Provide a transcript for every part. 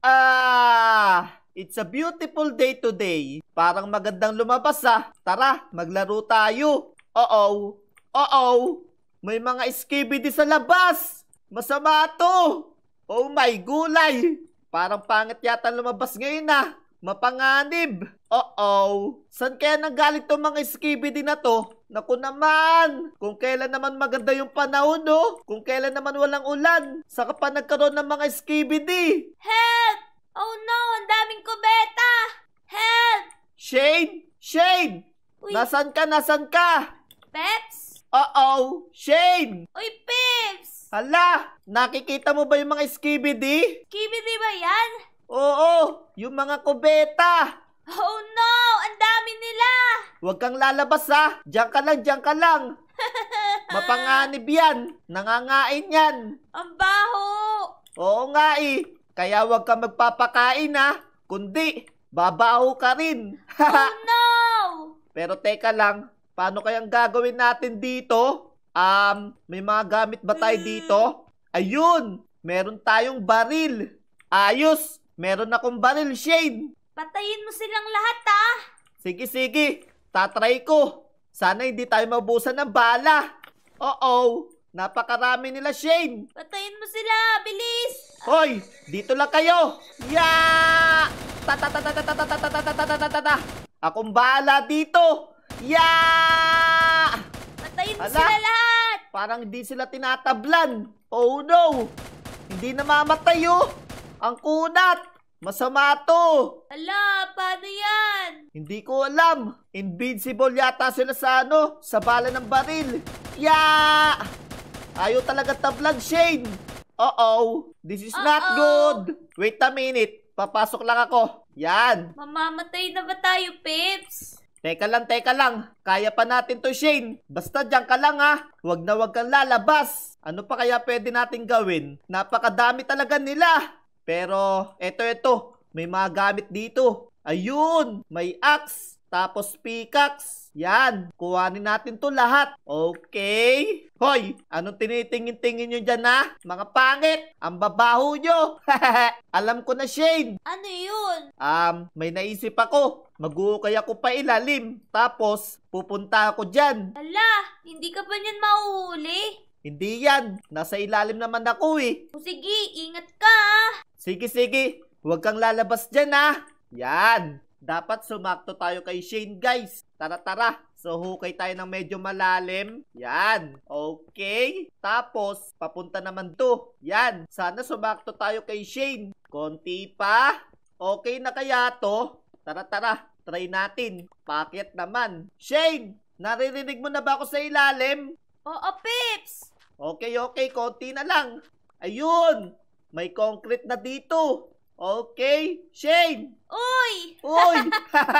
Ah! It's a beautiful day today. Parang magandang lumabas ah. Tara, maglaro tayo. Oo. Oo. May mga skibidi sa labas. Masama to. Oh my gulay. Parang pangit yata lumabas ngayon ah. Mapanganib. Oo. San kaya nanggaling tong mga skibidi na to? Naku naman! Kung kailan naman maganda yung panahon, no? Kung kailan naman walang ulan, saka pa nagkaroon ng mga skibidi. Help! Oh no! Ang daming kubeta! Help! Shade! Shade! Uy. Nasaan ka? Nasaan ka? Peps? Uh-oh! Shane! Uy, Peps! Hala! Nakikita mo ba yung mga skibidi? Skibidi ba yan? Oo! Yung mga kubeta! Oh no! Ang dami nila! Huwag kang lalabas ha! Diyan ka lang, diyan ka lang! Mapanganib yan! Nangangain yan! Ang baho! Oo nga eh! Kaya huwag ka magpapakain ha! Kundi, babaho ka rin! oh no! Pero teka lang, paano kayang gagawin natin dito? Um, may mga gamit ba tayo hmm. dito? Ayun! Meron tayong baril! Ayos! Meron akong baril, Shane! Patayin mo silang lahat, ha? Sige, sige. Tatry ko. Sana hindi tayo mabusan ng bala. Oo. Napakarami nila, Shane. Patayin mo sila. Bilis. Hoy, dito lang kayo. Yeah! Ta ta ta ta ta ta ta ta ta ta ta Akong bala dito. Yeah! Patayin mo sila lahat. Parang hindi sila tinatablan. Oh no. Hindi namamatay, oh. Ang kunat. Masama to! Ala, paano yan? Hindi ko alam. Invincible yata sila sa ano, sa bala ng baril. Ya! Yeah! Ayaw talaga tablag, Shane! Uh-oh! This is Uh-oh. not good! Wait a minute. Papasok lang ako. Yan! Mamamatay na ba tayo, Pips? Teka lang, teka lang. Kaya pa natin to, Shane. Basta dyan ka lang, ha. Ah. Huwag na huwag kang lalabas. Ano pa kaya pwede natin gawin? Napakadami talaga nila. Pero, eto eto, may mga gamit dito. Ayun, may axe, tapos pickaxe. Yan, kuhanin natin to lahat. Okay. Hoy, anong tinitingin-tingin niyo diyan ha? Mga pangit, ang babaho niyo. Alam ko na, Shane. Ano yun? Um, may naisip ako. Maguukay ako pa ilalim. Tapos, pupunta ako diyan. Hala, hindi ka pa niyan mauhuli? Hindi yan. Nasa ilalim naman ako eh. O sige, ingat ka Sige, sige. Huwag kang lalabas dyan, ha? Ah. Yan. Dapat sumakto tayo kay Shane, guys. Tara, tara. So, hukay tayo ng medyo malalim. Yan. Okay. Tapos, papunta naman to. Yan. Sana sumakto tayo kay Shane. Konti pa. Okay na kaya to? Tara, tara. Try natin. Paket naman. Shane! Naririnig mo na ba ako sa ilalim? Oo, Pips! Okay, okay. Konti na lang. Ayun! May concrete na dito. Okay, Shane! Uy! Uy!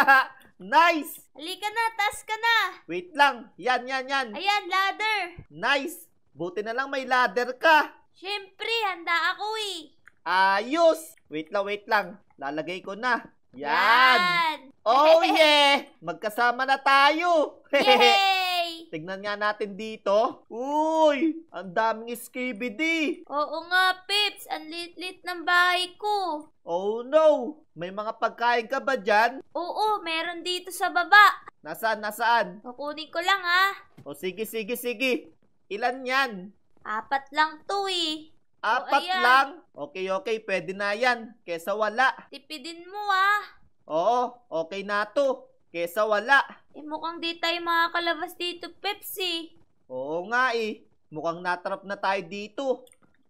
nice! Halika na, task ka na! Wait lang, yan, yan, yan. Ayan, ladder. Nice! Buti na lang may ladder ka. Siyempre, handa ako eh. Ayos! Wait lang, wait lang. Lalagay ko na. Yan! Yan! Oh yeah! Magkasama na tayo! Yay! Tignan nga natin dito. Uy! Ang daming skibidi! Oo nga, Pips. Ang lit-lit ng bahay ko. Oh no! May mga pagkain ka ba dyan? Oo, meron dito sa baba. Nasaan, nasaan? Kukunin ko lang ah. Oh, o sige, sige, sige. Ilan yan? Apat lang to eh. Apat o, lang? Okay, okay. Pwede na yan. Kesa wala. Tipidin mo ah. Oo, okay na to kesa wala. Eh mukhang di tayo makakalabas dito, Pepsi. Oo nga eh. Mukhang natrap na tayo dito.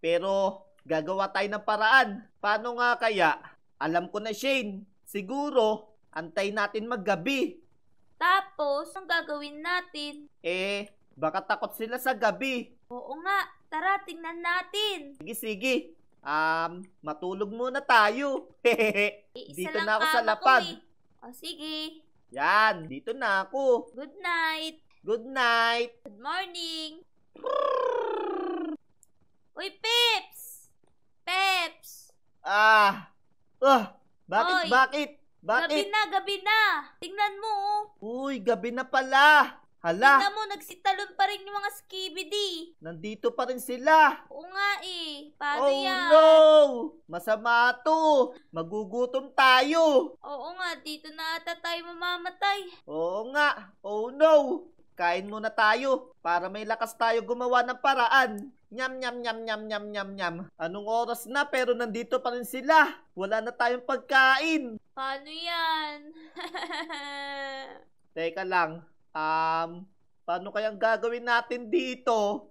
Pero gagawa tayo ng paraan. Paano nga kaya? Alam ko na, Shane. Siguro, antay natin maggabi. Tapos, ang gagawin natin? Eh, baka takot sila sa gabi. Oo nga. Tara, tingnan natin. Sige, sige. Um, matulog muna tayo. Hehehe. Dito na ako sa lapad. Ko, eh. O, sige. Yan, dito na ako. Good night. Good night. Good morning. Uy, Peps! Peps! Ah! Ah! Bakit, Oy. bakit? Bakit? Gabi na, gabi na! Tingnan mo, oh. Uy, gabi na pala! Hala! Tignan mo, nagsitalon pa rin yung mga skibidi. Nandito pa rin sila. Oo nga eh. Paano oh, yan? no! Masama to. Magugutom tayo. Oo nga, dito na ata tayo mamamatay. Oo nga. Oh no! Kain muna tayo para may lakas tayo gumawa ng paraan. Nyam, nyam, nyam, nyam, nyam, nyam, nyam. Anong oras na pero nandito pa rin sila. Wala na tayong pagkain. Paano yan? Teka lang, Um, paano kayang gagawin natin dito?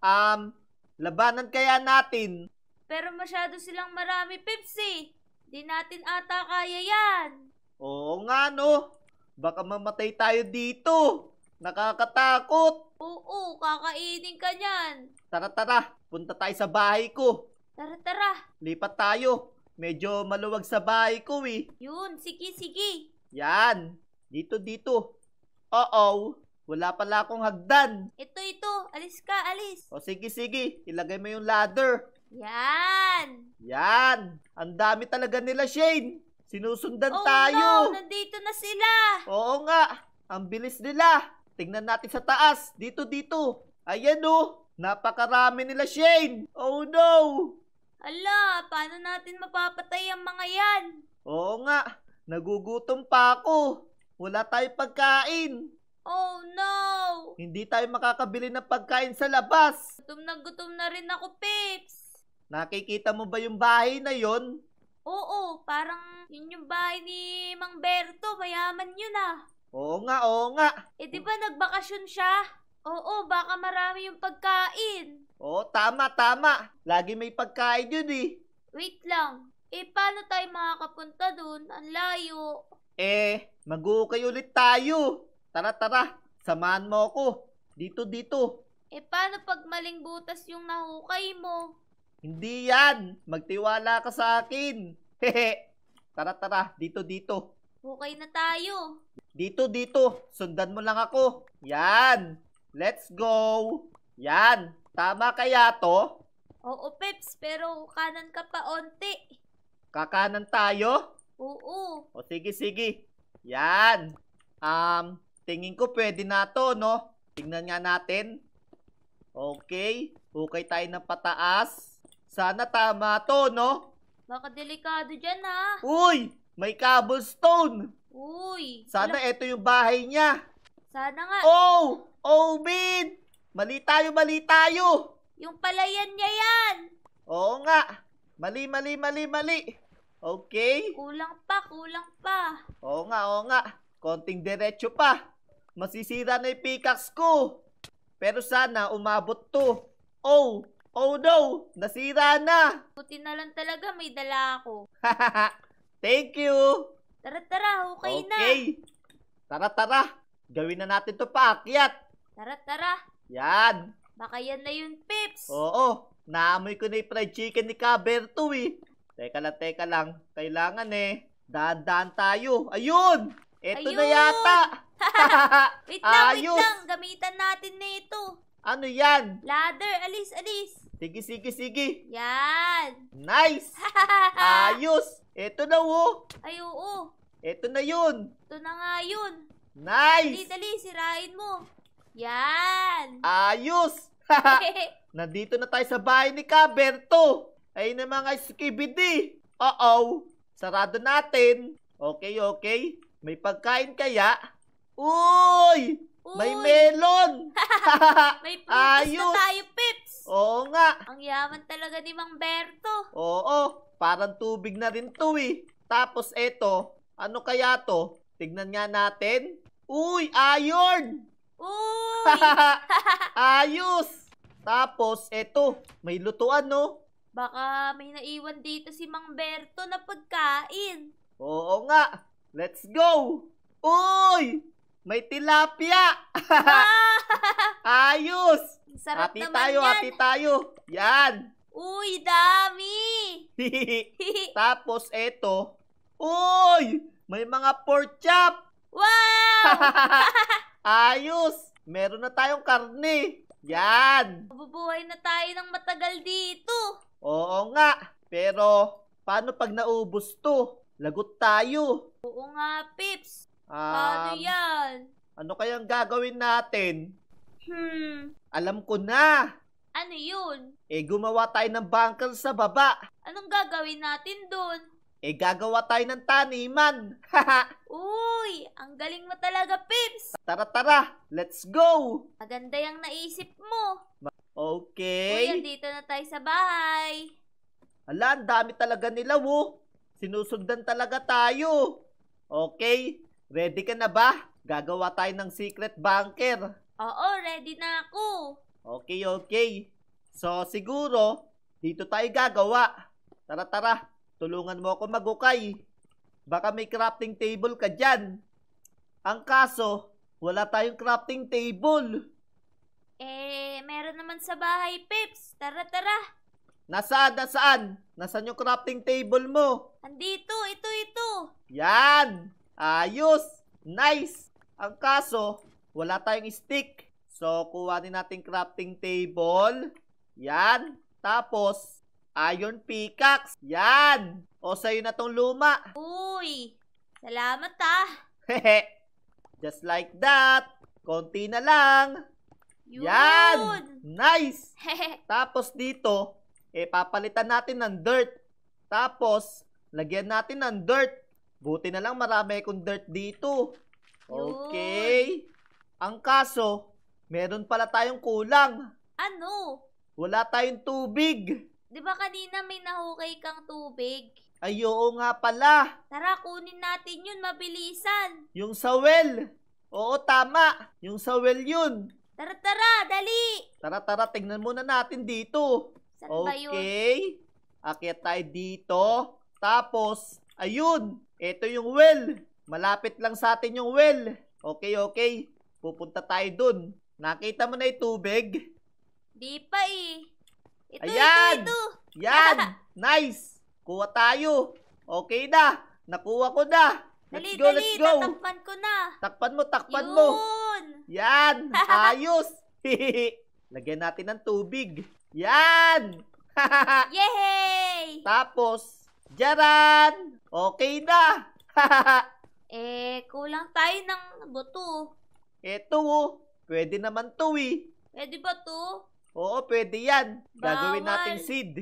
Um, labanan kaya natin? Pero masyado silang marami, Pepsi. Di natin ata kaya yan. Oo nga, no. Baka mamatay tayo dito. Nakakatakot. Oo, kakainin ka niyan. Tara, tara. Punta tayo sa bahay ko. Tara, tara. Lipat tayo. Medyo maluwag sa bahay ko eh. Yun, sige, sige. Yan. Dito, dito. Uh-oh. Wala pala akong hagdan. Ito, ito. Alis ka, alis. O sige, sige. Ilagay mo yung ladder. Yan. Yan. Ang dami talaga nila, Shane. Sinusundan oh, tayo. Oh, no. Nandito na sila. Oo nga. Ang bilis nila. Tingnan natin sa taas. Dito, dito. Ayan, oh. Napakarami nila, Shane. Oh, no. Hala, paano natin mapapatay ang mga yan? Oo nga. Nagugutom pa ako. Wala tayong pagkain. Oh no! Hindi tayo makakabili ng pagkain sa labas. Gutom na gutom na rin ako, Pips. Nakikita mo ba yung bahay na yon? Oo, parang yun yung bahay ni Mang Berto. Mayaman yun ah. Oo nga, oo nga. Eh di ba nagbakasyon siya? Oo, baka marami yung pagkain. Oo, tama, tama. Lagi may pagkain yun eh. Wait lang. Eh, paano tayo makakapunta dun? Ang layo. Eh, mag-uukay ulit tayo. Tara, tara. Samahan mo ako. Dito, dito. Eh, paano pag maling butas yung nahukay mo? Hindi yan. Magtiwala ka sa akin. Hehe. tara, tara. Dito, dito. Hukay na tayo. Dito, dito. Sundan mo lang ako. Yan. Let's go. Yan. Tama kaya to? Oo, Peps. Pero kanan ka pa onti. Kakanan tayo? Oo. O sige, sige. Yan. Um, tingin ko pwede na to, no? Tingnan nga natin. Okay. Hukay tayo ng pataas. Sana tama to, no? Baka delikado dyan, ha? Uy! May cobblestone! Uy! Sana wala. ito yung bahay niya. Sana nga. Oh! Oh, Min! Mali tayo, mali tayo! Yung palayan niya yan! Oo nga. Mali, mali, mali, mali. Okay? Kulang pa, kulang pa. Oo nga, oo nga. Konting diretso pa. Masisira na yung pickaxe ko. Pero sana umabot to. Oh! Oh no! Nasira na! Buti na lang talaga may dala ako. Thank you! Tara, tara. Okay, na. Okay. Tara, tara. Gawin na natin to paakyat. Tara, tara. Yan. Baka yan na yung Pips. Oo. Naamoy ko na yung fried chicken ni Caberto eh. Teka lang, teka lang. Kailangan eh. Dadaan tayo. Ayun! Ito Ayun! na yata. wait lang, Ayos. wait lang. Gamitan natin na ito. Ano yan? Ladder. Alis, alis. Sige, sige, sige. Yan. Nice. Ayos. Ito na, wo. Oh. Ay, oo. Ito na yun. Ito na nga yun. Nice. Dali, dali. Sirain mo. Yan. Ayos. Nandito na tayo sa bahay ni Kaberto. Ay na mga skibidi. Oo. oh Sarado natin. Okay, okay. May pagkain kaya? Uy! Uy! May melon! May pips na tayo, pips! Oo nga. Ang yaman talaga ni Mang Berto. Oo, parang tubig na rin to eh. Tapos eto, ano kaya to? Tignan nga natin. Uy, iron! Uy! Ayos! Tapos eto, may lutuan no? Baka may naiwan dito si Mang Berto na pagkain. Oo nga. Let's go! Uy! May tilapia! Ayos! Sarap happy naman tayo, yan. happy tayo. Yan. Uy, dami! Tapos eto, uy, may mga pork chop! Wow! Ayos! Meron na tayong karne. Yan! Mabubuhay na tayo ng matagal dito. Oo nga. Pero, paano pag naubos to? Lagot tayo. Oo nga, Pips. Um, paano yan? Ano kayang gagawin natin? Hmm. Alam ko na. Ano yun? Eh, gumawa tayo ng bunker sa baba. Anong gagawin natin doon? eh gagawa tayo ng taniman. Uy, ang galing mo talaga, Pips! Tara, tara! Let's go! Maganda yung naisip mo. Okay. Uy, dito na tayo sa bahay. Ala, ang dami talaga nila, wo. Sinusundan talaga tayo. Okay, ready ka na ba? Gagawa tayo ng secret bunker. Oo, ready na ako. Okay, okay. So, siguro, dito tayo gagawa. Tara, tara. Tulungan mo ako magukay. Baka may crafting table ka dyan. Ang kaso, wala tayong crafting table. Eh, meron naman sa bahay, Pips. Tara, tara. Nasaan, nasaan? Nasaan yung crafting table mo? Andito, ito, ito. Yan! Ayos! Nice! Ang kaso, wala tayong stick. So, kuha din natin crafting table. Yan. Tapos, Iron pickaxe. Yan! O sa'yo na tong luma. Uy! Salamat ah. Hehe. Just like that. Konti na lang. Yun! Yan! Nice! Tapos dito, eh papalitan natin ng dirt. Tapos, lagyan natin ng dirt. Buti na lang marami kong dirt dito. Okay. Yun. Ang kaso, meron pala tayong kulang. Ano? Wala tayong tubig. Di ba kanina may nahukay kang tubig? Ay, oo nga pala. Tara, kunin natin yun, mabilisan. Yung sawel. Oo, tama. Yung sawel yun. Tara, tara, dali. Tara, tara, tingnan muna natin dito. Saan okay. ba yun? Akyat tayo dito. Tapos, ayun. Ito yung well. Malapit lang sa atin yung well. Okay, okay. Pupunta tayo dun. Nakita mo na yung tubig? Di pa eh. Ito, Ayan! ito, ito. Yan! nice! Kuha tayo. Okay na. Nakuha ko na. Let's Dali, go, dali, let's go. tatakpan ko na. Takpan mo, takpan Yun. mo. Yan! Ayos! Lagyan natin ng tubig. Yan! Yehey! Tapos, jaran! Okay na! eh, kulang tayo ng buto. Eto, oh. pwede naman to eh. Pwede ba to? Oo, pwede yan. Gagawin Bawal. natin seed.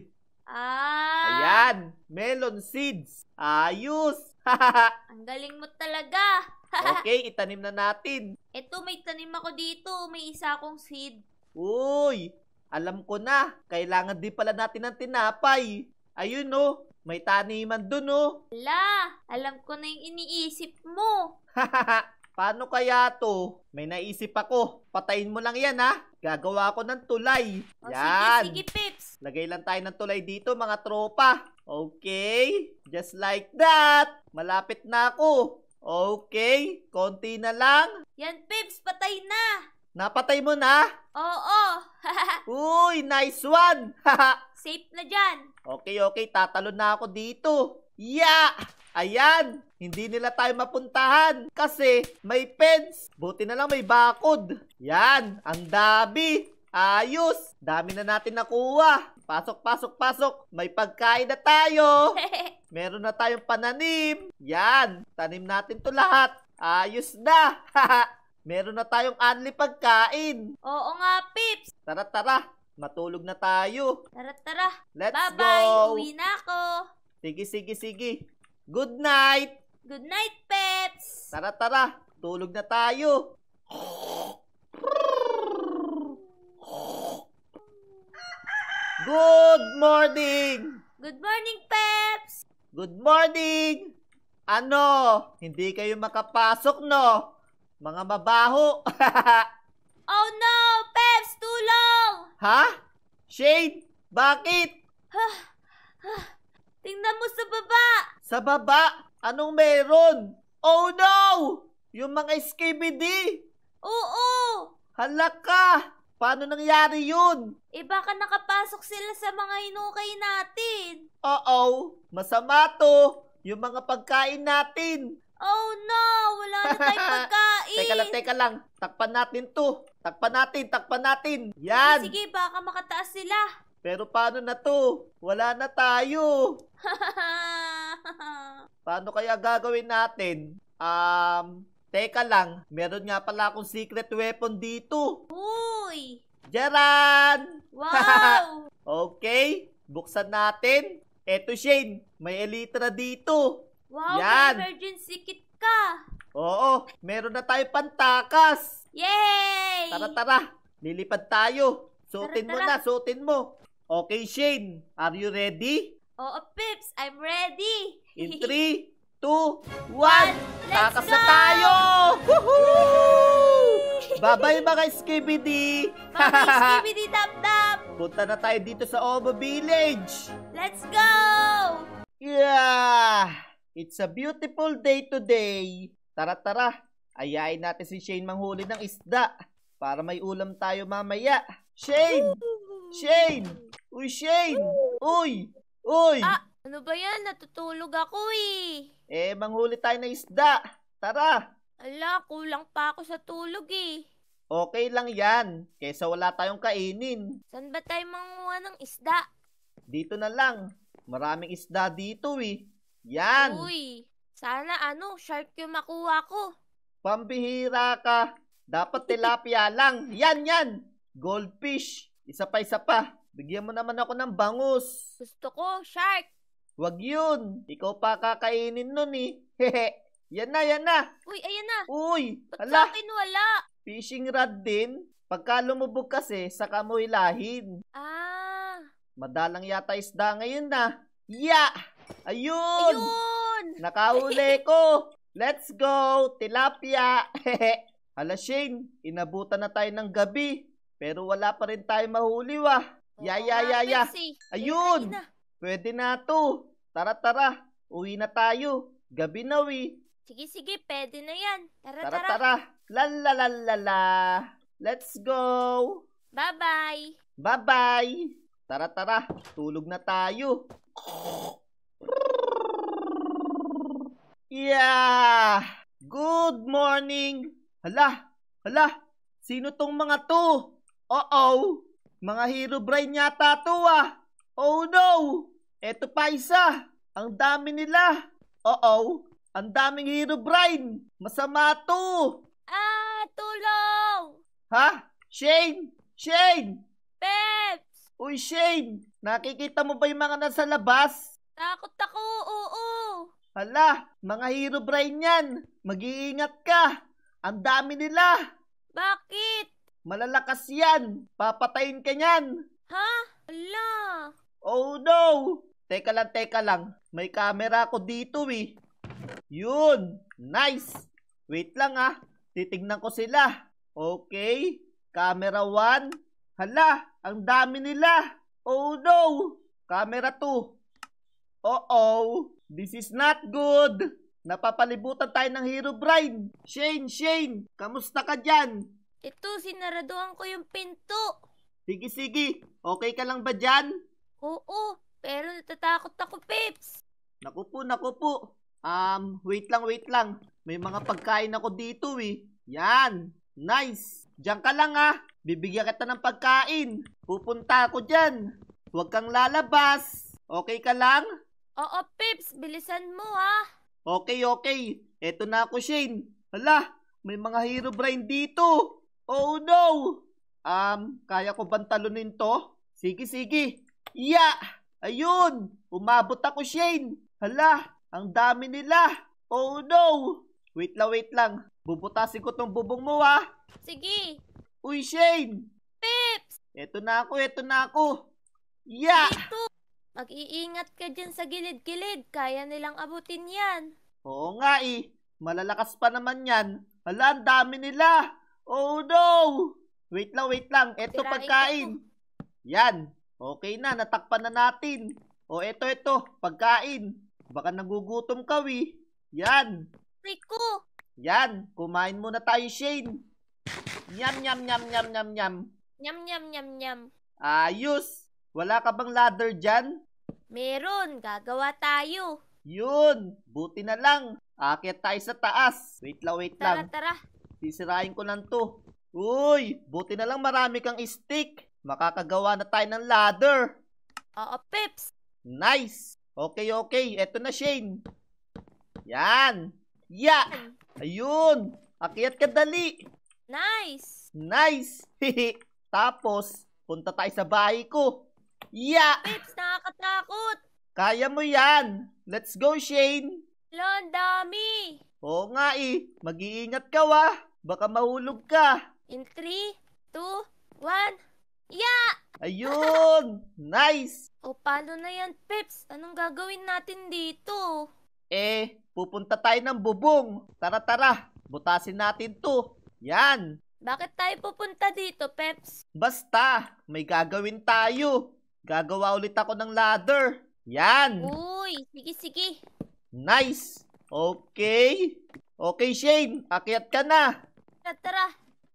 Ah. Ayan. Melon seeds. Ayos. Ang galing mo talaga. okay, itanim na natin. Ito, may tanim ako dito. May isa akong seed. Uy, alam ko na. Kailangan din pala natin ng tinapay. Ayun oh, may taniman dun oh. Ala, alam ko na yung iniisip mo. Paano kaya to? May naisip ako. Patayin mo lang yan ha. Gagawa ako ng tulay. Oh, yan. Sige, sige, Pips. Lagay lang tayo ng tulay dito mga tropa. Okay. Just like that. Malapit na ako. Okay. Konti na lang. Yan, Pips. Patay na. Napatay mo na? Oo. Uy, nice one. Safe na dyan. Okay, okay. Tatalo na ako dito. Yeah! Ayan! Hindi nila tayo mapuntahan kasi may fence. Buti na lang may bakod. Yan! Ang dabi! Ayos! Dami na natin nakuha. Pasok, pasok, pasok. May pagkain na tayo. Meron na tayong pananim. Yan! Tanim natin to lahat. Ayos na! Meron na tayong anli pagkain. Oo nga, Pips. Tara, tara. Matulog na tayo. Tara, tara. Let's Bye-bye. go. Bye-bye. Uwi na ako. Sige, sige, sige. Good night! Good night, Peps! Tara, tara! Tulog na tayo! Good morning! Good morning, Peps! Good morning! Ano? Hindi kayo makapasok, no? Mga mabaho! oh no! Peps, tulong! Ha? Shade, bakit? Tingnan mo sa baba! Sa baba? Anong meron? Oh no! Yung mga SKBD! Oo! Hala Paano nangyari yun? Eh baka nakapasok sila sa mga hinukay natin. Oo, masama to. Yung mga pagkain natin. Oh no, wala na tayong pagkain. teka lang, teka lang. Takpan natin to. Takpan natin, takpan natin. Yan. Eh, sige, baka makataas sila. Pero paano na to? Wala na tayo. paano kaya gagawin natin? Um, teka lang. Meron nga pala akong secret weapon dito. Uy! Jaran! Wow! okay, buksan natin. Eto, Shane, may elitra dito. Wow, Yan. emergency kit ka. Oo, meron na tayo pantakas. Yay! Tara, tara. Lilipad tayo. Suotin mo na, suotin mo. Okay, Shane, are you ready? Oo, oh, Pips, I'm ready. In 3, 2, 1, kakasa go! tayo! Woohoo! Bye-bye mga Skibidi! Bye-bye Skibidi Dap Dap! Punta na tayo dito sa Oba Village! Let's go! Yeah! It's a beautiful day today! Tara tara, ayayin natin si Shane manghuli ng isda para may ulam tayo mamaya. Shane! Woo! Shane! Uy, Shane! Uy! Uy! Ah, ano ba yan? Natutulog ako eh. Eh, manghuli tayo na isda. Tara! Ala, kulang pa ako sa tulog eh. Okay lang yan, kaysa wala tayong kainin. Saan ba tayo manguha ng isda? Dito na lang. Maraming isda dito eh. Yan! Uy, sana ano, shark yung makuha ko. Pambihira ka. Dapat tilapia lang. Yan, yan! Goldfish. Isa pa, isa pa. Bigyan mo naman ako ng bangus. Gusto ko, shark. Wag yun. Ikaw pa kakainin nun eh. Hehe. yan na, yan na. Uy, ayan na. Uy, Ba't ala. sa akin wala? Fishing rod din. Pagka lumubog kasi, saka mo ilahin. Ah. Madalang yata isda ngayon na. Ah. Ya! Ayun! Ayun! Nakahuli ko! Let's go! Tilapia! Hala Shane, inabutan na tayo ng gabi. Pero wala pa rin tayo mahuli wa. Ya, ya, ya, ya. Ayun! Pwede na to. Tara, tara. Uwi na tayo. Gabi na, we. Sige, sige. Pwede na yan. Tara, tara. Tara, tara. La, la, la, la, la. Let's go. Bye-bye. Bye-bye. Tara, tara. Tulog na tayo. Yeah! Good morning! Hala! Hala! Sino tong mga to? Uh-oh! Mga hero brain yata to ah! Oh no! Eto pa isa! Ang dami nila! Uh-oh! Ang daming hero brain! Masama to! Ah! Tulong! Ha? Shane! Shane! Peps! Uy, Shane! Nakikita mo ba yung mga nasa labas? Takot ako, oo! Hala, mga hero brain yan! Mag-iingat ka! Ang dami nila! Bakit? Malalakas yan! Papatayin ka niyan! Ha? Ala! Oh no! Teka lang, teka lang. May camera ako dito eh. Yun! Nice! Wait lang ah. Titignan ko sila. Okay. Camera 1. Hala! Ang dami nila! Oh no! Camera 2. Uh-oh! This is not good! Napapalibutan tayo ng Hero Bride! Shane! Shane! Kamusta ka dyan? Ito, sinaraduhan ko yung pinto. Sige, sige. Okay ka lang ba dyan? Oo, pero natatakot ako, Pips. Naku po, naku po. Um, wait lang, wait lang. May mga pagkain ako dito eh. Yan. Nice. Diyan ka lang ah. Bibigyan kita ng pagkain. Pupunta ako dyan. Huwag kang lalabas. Okay ka lang? Oo, Pips. Bilisan mo ah. Okay, okay. Eto na ako, Shane. Hala, may mga hero brain dito. Oh no! Um, kaya ko bang talunin to? Sige, sige. Ya! Yeah! Ayun! Umabot ako, Shane! Hala! Ang dami nila! Oh no! Wait lang, wait lang. Bubutasin ko tong bubong mo, ha? Sige! Uy, Shane! Pips! Eto na ako, eto na ako! Ya! Yeah! Ito! Mag-iingat ka dyan sa gilid-gilid. Kaya nilang abutin yan. Oo nga eh. Malalakas pa naman yan. Hala, ang dami nila. Oh no! Wait lang, wait lang. Ito Sirain pagkain. Ito. Yan. Okay na, natakpan na natin. O oh, ito, ito. Pagkain. Baka nagugutom ka, wi. Yan. Rico. Yan. Kumain muna tayo, Shane. Nyam, nyam, nyam, nyam, nyam, nyam. Nyam, nyam, nyam, nyam. Ayos. Wala ka bang ladder dyan? Meron. Gagawa tayo. Yun. Buti na lang. Akit tayo sa taas. Wait lang, wait tara, lang. Tara, tara. Sisirain ko lang to. Uy, buti na lang marami kang stick. Makakagawa na tayo ng ladder. Oo, Pips. Nice. Okay, okay. Eto na, Shane. Yan. Ya. Yeah. Ayun. Akyat ka dali. Nice. Nice. Tapos, punta tayo sa bahay ko. Ya. Yeah. Pips, nakakatakot. Kaya mo yan. Let's go, Shane. Lon, dami. Oo nga eh. Mag-iingat ka, wah. Baka mahulog ka. In 3, 2, 1, yeah! Ayun! nice! O, palo na yan, Pips? Anong gagawin natin dito? Eh, pupunta tayo ng bubong. Tara, tara. Butasin natin to. Yan! Bakit tayo pupunta dito, Peps? Basta, may gagawin tayo. Gagawa ulit ako ng ladder. Yan! Uy, sige, sige. Nice! Okay. Okay, Shane. Akyat ka na. Tara.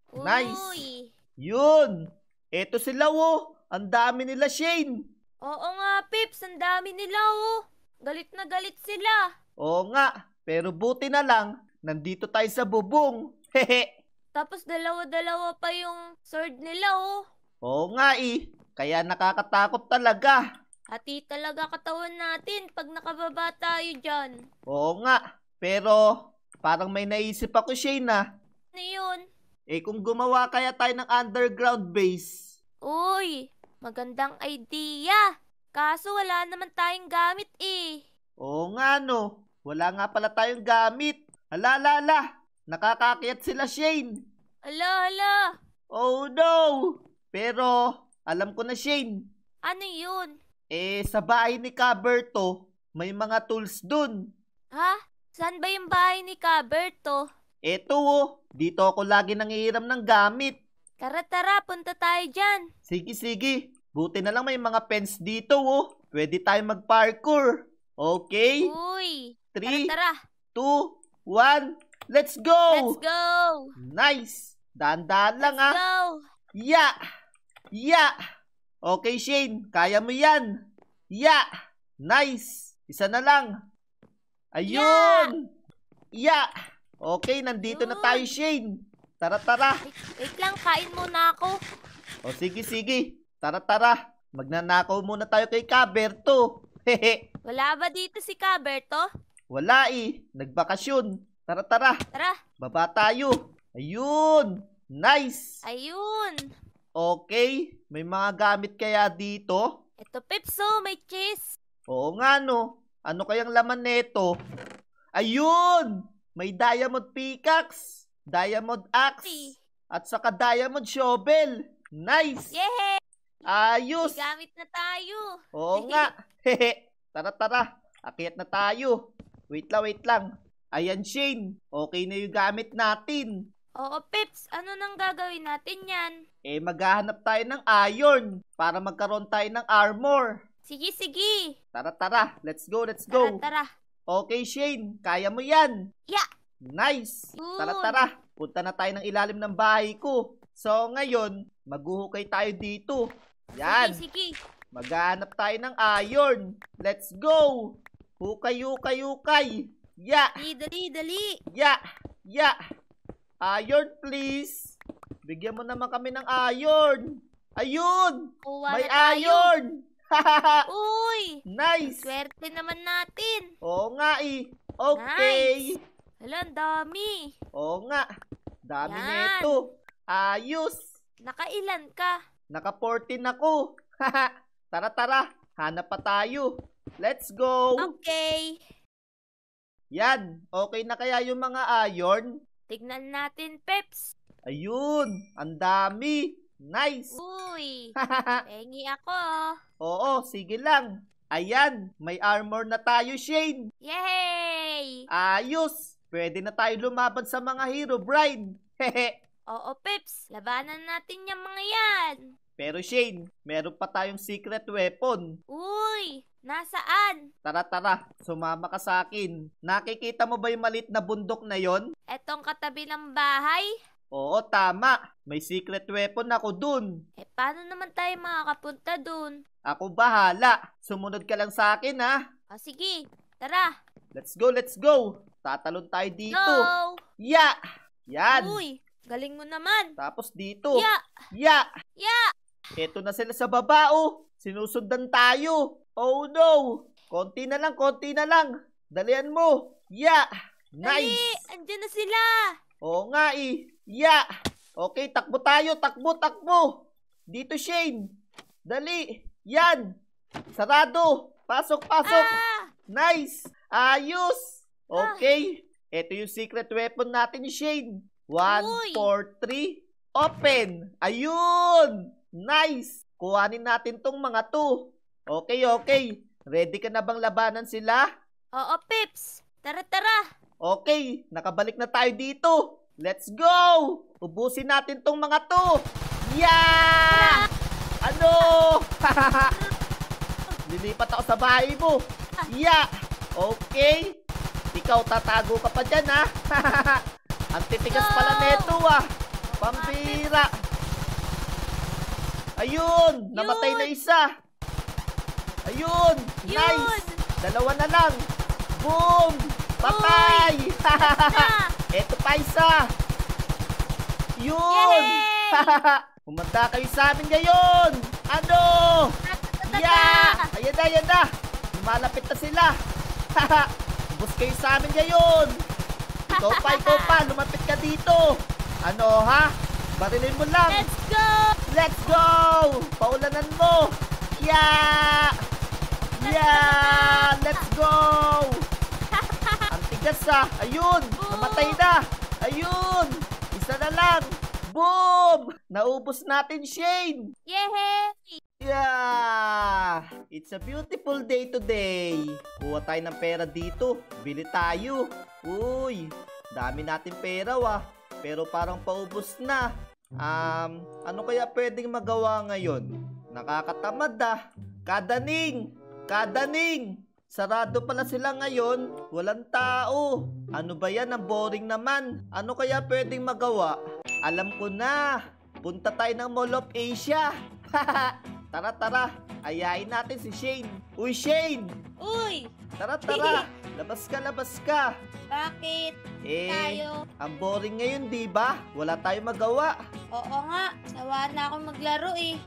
Uy. Yun. Eto sila wo. Oh. Ang dami nila, Shane. Oo nga, Pips. Ang dami nila, oh. Galit na galit sila. Oo nga. Pero buti na lang, nandito tayo sa bubong. Hehe. Tapos dalawa-dalawa pa yung sword nila, oh. Oo nga, eh. Kaya nakakatakot talaga. Hati talaga katawan natin pag nakababa tayo dyan. Oo nga. Pero parang may naisip ako, Shane, ah. Ano yun? Eh kung gumawa kaya tayo ng underground base. Uy, magandang idea. Kaso wala naman tayong gamit eh. Oo nga no. Wala nga pala tayong gamit. Hala, hala, hala. Nakakakiyat sila Shane. Hala, hala. Oh no. Pero alam ko na Shane. Ano yun? Eh sa bahay ni Caberto, may mga tools dun. Ha? Saan ba yung bahay ni Caberto? Eto oh. Dito ako lagi nangihiram ng gamit. Tara, tara. Punta tayo dyan. Sige, sige. Buti na lang may mga pens dito, oh. Pwede tayo mag-parkour. Okay? Uy. Three, tara, tara. two, one. Let's go! Let's go! Nice! Dahan-dahan lang, ha? Let's ah. go! Yeah! Yeah! Okay, Shane. Kaya mo yan. Yeah! Nice! Isa na lang. Ayun! Yeah! ya. Okay, nandito na tayo, Shane. Tara, tara. Wait lang, kain muna ako. O sige, sige. Tara, tara. Magnanakaw muna tayo kay Kaberto. Hehe. Wala ba dito si Kaberto? Wala eh. Nagbakasyon. Tara, tara. Tara. Baba tayo. Ayun. Nice. Ayun. Okay. May mga gamit kaya dito? Ito, Pepso. May cheese. Oo nga, no. Ano kayang laman nito? Ayun! May diamond pickaxe, diamond axe, at saka diamond shovel. Nice! Yay! Ayos! Gamit na tayo! Oo nga! Hehe! Tara, tara! Akyat na tayo! Wait lang, wait lang! Ayan, Shane! Okay na yung gamit natin! Oo, Pips! Ano nang gagawin natin yan? Eh, maghahanap tayo ng iron para magkaroon tayo ng armor! Sige, sige! Tara, tara! Let's go, let's tara, go! Tara, tara! Okay, Shane. Kaya mo yan. Yeah. Nice. Tara, tara. Punta na tayo ng ilalim ng bahay ko. So, ngayon, maghuhukay tayo dito. Yan. Sige, sige. Maghanap tayo ng iron. Let's go. Hukay, hukay, hukay. Yeah. Dali, dali. Yeah. Yeah. Iron, please. Bigyan mo naman kami ng iron. Ayun! Uwala May tayo. iron! Uy! Nice! Swerte naman natin. Oo nga eh. Okay. Nice. ang dami. Oo nga. Dami Yan. neto. Ayos. Nakailan ka? Naka-14 ako. tara, tara. Hanap pa tayo. Let's go. Okay. Yan. Okay na kaya yung mga iron? Tignan natin, Peps. Ayun. Ang dami. Nice! Uy! Pengi ako. Oo, sige lang. Ayan, may armor na tayo, Shane. Yay! Ayos! Pwede na tayo lumaban sa mga hero, Bride. Hehe. Oo, Pips. Labanan natin yung mga yan. Pero Shane, meron pa tayong secret weapon. Uy! Nasaan? Tara, tara. Sumama ka sa akin. Nakikita mo ba yung malit na bundok na yon? Etong katabi ng bahay? Oo, tama. May secret weapon ako dun. Eh, paano naman tayo makakapunta dun? Ako bahala. Sumunod ka lang sa akin, ha? O, sige. Tara. Let's go, let's go. Tatalon tayo dito. Go! Ya! Yan. Uy, galing mo naman. Tapos dito. Yeah. Yeah. Ya! Eto na sila sa baba, oh. Sinusundan tayo. Oh, no. Konti na lang, konti na lang. Dalian mo. Yeah. Nice! Dali! Andyan na sila! Oo nga eh. Ya. Yeah. Okay, takbo tayo. Takbo, takbo. Dito, Shane. Dali. Yan. Sarado. Pasok, pasok. Ah! Nice. Ayos. Ah! Okay. Ah. Ito yung secret weapon natin ni Shane. 1, 4, 3. Open. Ayun. Nice. Kuhanin natin tong mga to. Okay, okay. Ready ka na bang labanan sila? Oo, Pips. Tara, tara. Okay, nakabalik na tayo dito. Let's go! Ubusin natin tong mga to. Yeah! Ano? Lilipat ako sa bahay mo. Yeah! Okay. Ikaw tatago ka pa dyan, ha? Ang titigas pala neto, ah. Pambira. Ayun! Namatay na isa. Ayun! Nice! Dalawa na lang. Boom! Patay! Ito pa isa! Yun! Pumunta kayo sa amin ngayon! Ano? Yeah! Ayan na, ayan na! Malapit na sila! Ubus kayo sa amin ngayon! Ikaw pa, ikaw pa! Lumapit ka dito! Ano ha? Barilin mo lang! Let's go! Let's go! Paulanan mo! Yeah! Yeah! Let's go! Pagkasa! Ayun! Boom! Namatay na! Ayun! Isa na lang! Boom! Naubos natin, Shane! Yehey! Yeah! It's a beautiful day today! Kuha tayo ng pera dito. Bili tayo. Uy! Dami natin pera, wah. Pero parang paubos na. Um, ano kaya pwedeng magawa ngayon? Nakakatamad ah. Kadaning! Kadaning! Sarado na sila ngayon. Walang tao. Ano ba yan? Ang boring naman. Ano kaya pwedeng magawa? Alam ko na. Punta tayo ng Mall of Asia. tara, tara. Ayain natin si Shane. Uy, Shane! Uy! Tara, tara. labas ka, labas ka. Bakit? Eh, tayo. ang boring ngayon, di ba? Wala tayong magawa. Oo nga. Sawa na akong maglaro eh.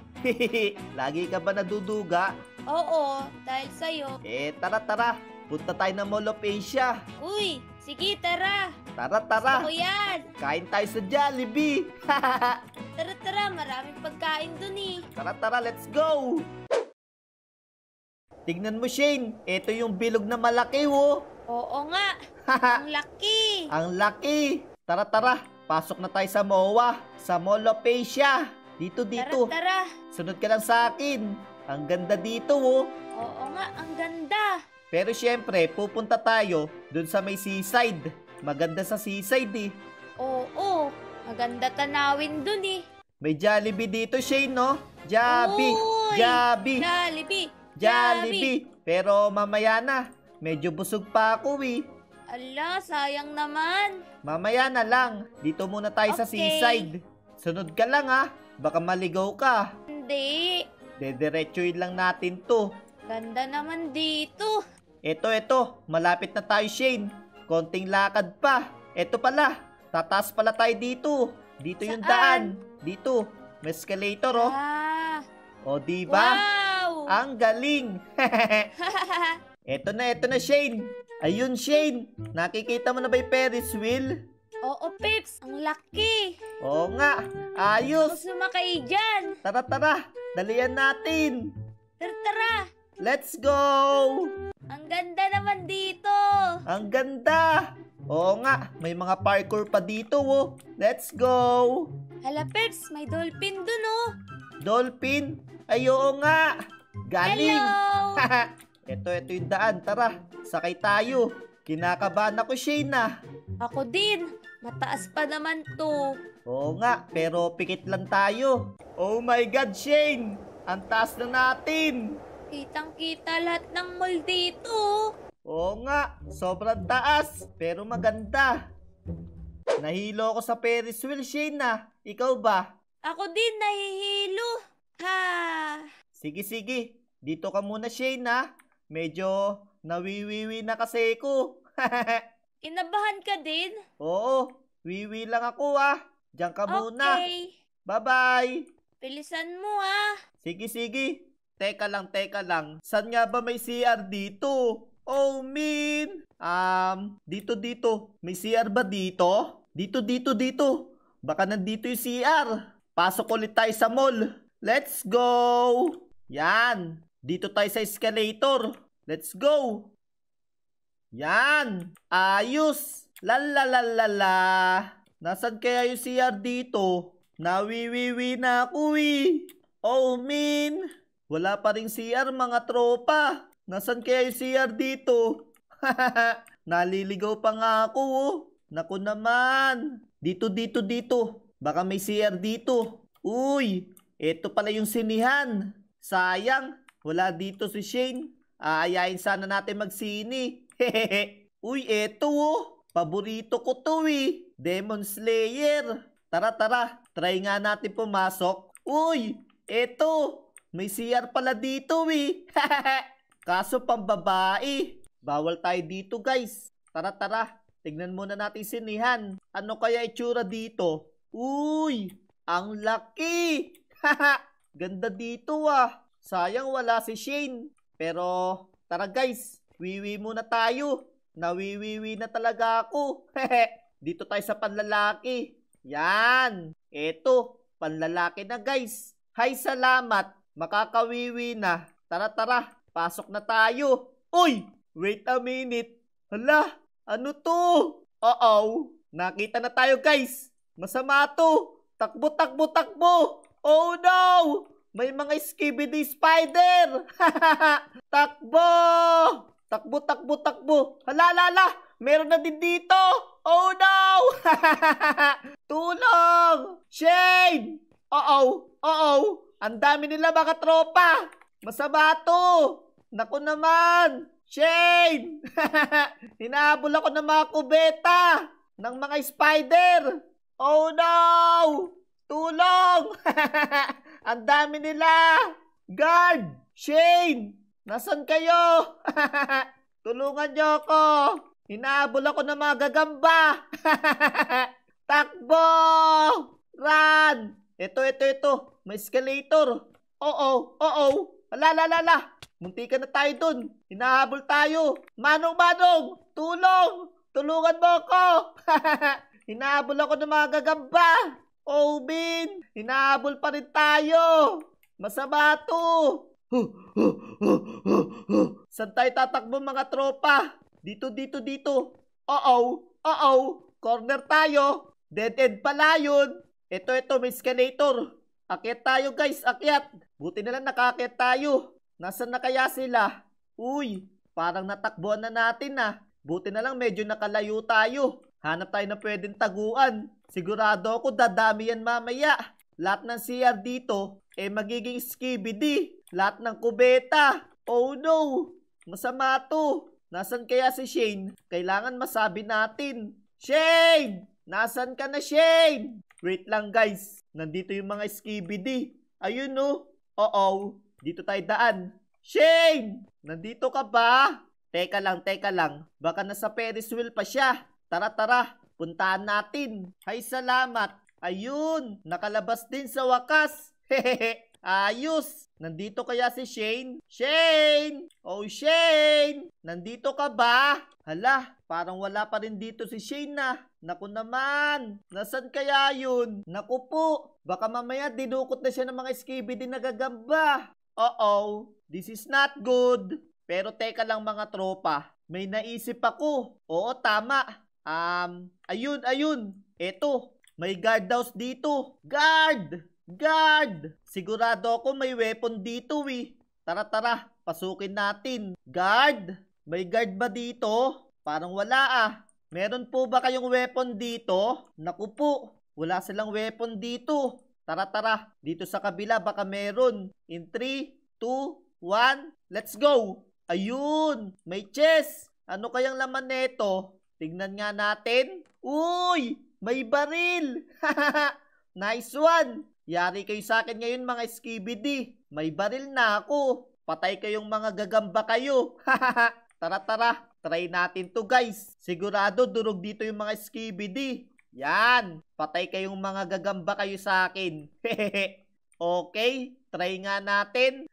Lagi ka ba naduduga? Oo, dahil sa'yo. Eh, tara tara. Punta tayo ng Mall of Asia. Uy, sige tara. Tara tara. Gusto ko yan. Kain tayo sa Jollibee. tara tara, maraming pagkain dun eh. Tara tara, let's go. Tignan mo, Shane. Ito yung bilog na malaki, wo. Oh. Oo nga. Ang laki. Ang laki. Tara, tara. Pasok na tayo sa MOA. Sa Molopecia. Dito, dito. Tara, tara. Sunod ka lang sa akin. Ang ganda dito, oh. Oo nga, ang ganda. Pero siyempre, pupunta tayo dun sa may seaside. Maganda sa seaside, eh. Oo, maganda tanawin dun, eh. May Jollibee dito, Shane, no? Jollibee! Jollibee! Jollibee! Jollibee! Pero mamaya na. Medyo busog pa ako, eh. Ala, sayang naman. Mamaya na lang. Dito muna tayo okay. sa seaside. Sunod ka lang, ah. Baka maligaw ka. Hindi. Dediretsuin lang natin to. Ganda naman dito. Ito, ito. Malapit na tayo, Shane. Konting lakad pa. Ito pala. Tataas pala tayo dito. Dito Saan? yung daan. Dito. May escalator, oh. Ah. O, oh, diba? Wow! Ang galing. ito na, ito na, Shane. Ayun, Shane. Nakikita mo na ba yung Ferris wheel? Oo, Pips. Ang laki. Oo nga. Ayos. Gusto sumakay dyan. Tara, tara. Dalian natin! Tara, Let's go! Ang ganda naman dito! Ang ganda! Oo nga, may mga parkour pa dito oh. Let's go! Hala Pets, may dolphin dun oh. Dolphin? Ay oo nga! Galing! Hello! ito, ito yung daan. Tara, sakay tayo. Kinakabahan ako, Shayna. Ako din. Mataas pa naman to. Oo nga, pero pikit lang tayo. Oh my God, Shane! Ang taas na natin! Kitang-kita lahat ng mall dito. Oo nga, sobrang taas, pero maganda. Nahilo ako sa Ferris wheel, Shane ah. Ikaw ba? Ako din, nahihilo. Ha! Sige, sige. Dito ka muna, Shane ah. Medyo nawiwiwi na kasi ko. Inabahan ka din? Oo, wiwi lang ako ah. Diyan ka okay. Bye-bye. Pilisan mo ah. Sige, sige. Teka lang, teka lang. Saan nga ba may CR dito? Oh, min. Um, dito, dito. May CR ba dito? Dito, dito, dito. Baka nandito yung CR. Pasok ulit tayo sa mall. Let's go. Yan. Dito tayo sa escalator. Let's go. Yan. Ayos. La la la la la. Nasaan kaya yung CR dito? Nawiwiwi na ako eh. Oh, min. Wala pa rin CR mga tropa. Nasaan kaya yung CR dito? Naliligaw pa nga ako oh. Naku naman. Dito, dito, dito. Baka may CR dito. Uy, eto pala yung sinihan. Sayang, wala dito si Shane. Aayain sana natin magsini. Hehehe. Uy, eto oh. Paborito ko to eh. Demon Slayer! Tara, tara. Try nga natin pumasok. Uy! Eto! May CR pala dito eh. Kaso pang babae. Bawal tayo dito guys. Tara, tara. Tignan muna natin sinihan. Ano kaya itsura dito? Uy! Ang laki! Ganda dito ah. Sayang wala si Shane. Pero, tara guys. Wiwi muna tayo. Nawiwiwi na talaga ako. Hehe. Dito tayo sa panlalaki. Yan. Ito. panlalaki na guys. Hay, salamat. Makakawiwi na. Tara, tara. Pasok na tayo. Uy! Wait a minute. Hala, ano to? Uh-oh. Nakita na tayo guys. Masama to. Takbo, takbo, takbo. Oh no! May mga skibidi spider. takbo! Takbo, takbo, takbo. Hala, hala, hala. Meron na din dito! Oh no! Tulong! Shane! Uh-oh! Uh-oh! Ang dami nila mga tropa! Masama to! Naku naman! Shane! Hinahabol ako ng mga kubeta! Ng mga spider! Oh no! Tulong! Ang dami nila! Guard! Shane! Nasaan kayo? Tulungan niyo ako! Inaabol ako ng mga gagamba. Takbo! Run! Ito, ito, ito. May escalator. Oo, oo. Ala, la, la, la. Munti ka na tayo dun. Hinahabol tayo. Manong, manong! Tulong! Tulungan mo ako! Hinahabol ako ng mga gagamba. Oh, Bin! Hinahabol pa rin tayo. Masama to. Saan tayo tatakbo mga tropa? Dito, dito, dito. Oo, oh uh-oh. Corner tayo. Dead end pala yun. Ito, ito, may escalator. Akyat tayo guys, akyat. Buti na lang nakakyat tayo. Nasaan na kaya sila? Uy, parang natakbuhan na natin ah. Buti na lang medyo nakalayo tayo. Hanap tayo na pwedeng taguan. Sigurado ako dadami yan mamaya. Lahat ng CR dito, eh magiging skibidi. Lahat ng kubeta. Oh no! Masama to. Nasaan kaya si Shane? Kailangan masabi natin. Shane! Nasaan ka na, Shane? Wait lang, guys. Nandito yung mga skibidi. Ayun, no? Oo. Dito tayo daan. Shane! Nandito ka ba? Teka lang, teka lang. Baka nasa Ferris wheel pa siya. Tara, tara. Puntahan natin. Hay, salamat. Ayun! Nakalabas din sa wakas. Hehehe. Ayos! Nandito kaya si Shane? Shane! Oh, Shane! Nandito ka ba? Hala, parang wala pa rin dito si Shane na. Ah. Naku naman! Nasaan kaya yun? Naku po! Baka mamaya dinukot na siya ng mga skibidi din nagagamba. Uh-oh, this is not good. Pero teka lang mga tropa, may naisip ako. Oo, tama. Um, ayun, ayun. Eto, may guard house dito. Guard! Guard! Sigurado ako may weapon dito eh. Tara tara, pasukin natin. Guard! May guard ba dito? Parang wala ah. Meron po ba kayong weapon dito? Naku po, wala silang weapon dito. Tara tara, dito sa kabila baka meron. In 3, 2, 1, let's go! Ayun! May chest! Ano kayang laman nito? Tignan nga natin. Uy! May baril! nice one! Yari kayo sa akin ngayon mga skibidi. May baril na ako. Patay kayong mga gagamba kayo. tara tara, try natin to guys. Sigurado durog dito yung mga skibidi. Yan, patay kayong mga gagamba kayo sa akin. okay, try nga natin.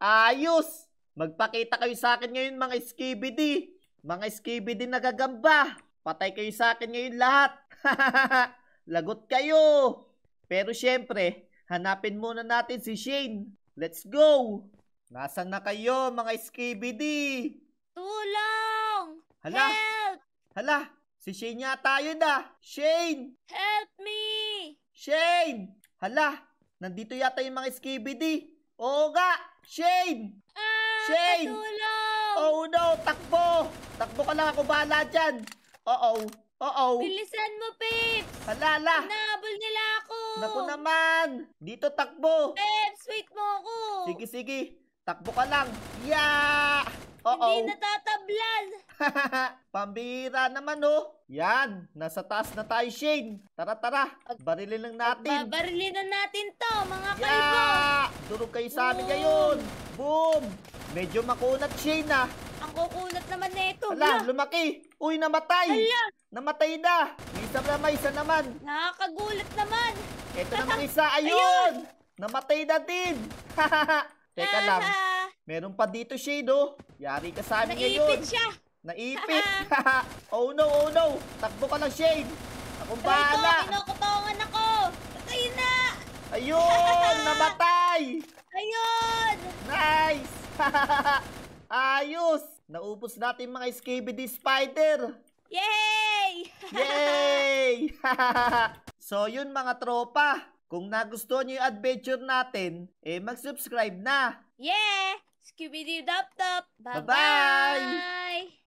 Ayos! Magpakita kayo sa akin ngayon mga skibidi. Mga skibidi na gagamba. Patay kayo sa akin ngayon lahat. Lagot kayo! Pero syempre, hanapin muna natin si Shane. Let's go! Nasaan na kayo, mga SKBD? Tulong! Hala! Help! Hala! Si Shane yata yun ah! Shane! Help me! Shane! Hala! Nandito yata yung mga SKBD. Oo nga! Shane! Ah! Shane! Patulong! Oh no! Takbo! Takbo ka lang ako bahala dyan! Uh-oh! Uh-oh. Bilisan mo, Pip. Halala! Nahabol nila ako! Naku naman! Dito takbo! Pip, sweet mo ako! Sige, sige. Takbo ka lang. Yeah! Uh-oh. Hindi natatablan! Pambira naman, oh! Yan! Nasa taas na tayo, Shane! Tara, tara! Barilin lang natin! Babarilin na natin to, mga yeah! kalbo! Durog kayo sa amin ngayon! Boom! Medyo makunat, Shane, ah! Ang kukunat naman na ito. Hala, lumaki. Uy, namatay. Hala. Namatay na. May isa na, may isa naman. Nakakagulat naman. Ito naman isa. Ayun. Ayun. Namatay na din. Teka lang. Meron pa dito, Shade, oh. Yari ka sa amin Naipit ngayon. Naipit siya. Naipit. oh no, oh no. Takbo ka lang, Shade. Akong bahala. Ito, kinukupawangan ako. Patay na. Ayun, namatay. Ayun. Nice. Ayos! Naubos natin mga Skibidi Spider! Yay! Yay! so yun mga tropa, kung nagustuhan nyo yung adventure natin, eh mag-subscribe na! Yeah! Skibidi Dop Dop Bye-bye! Bye-bye!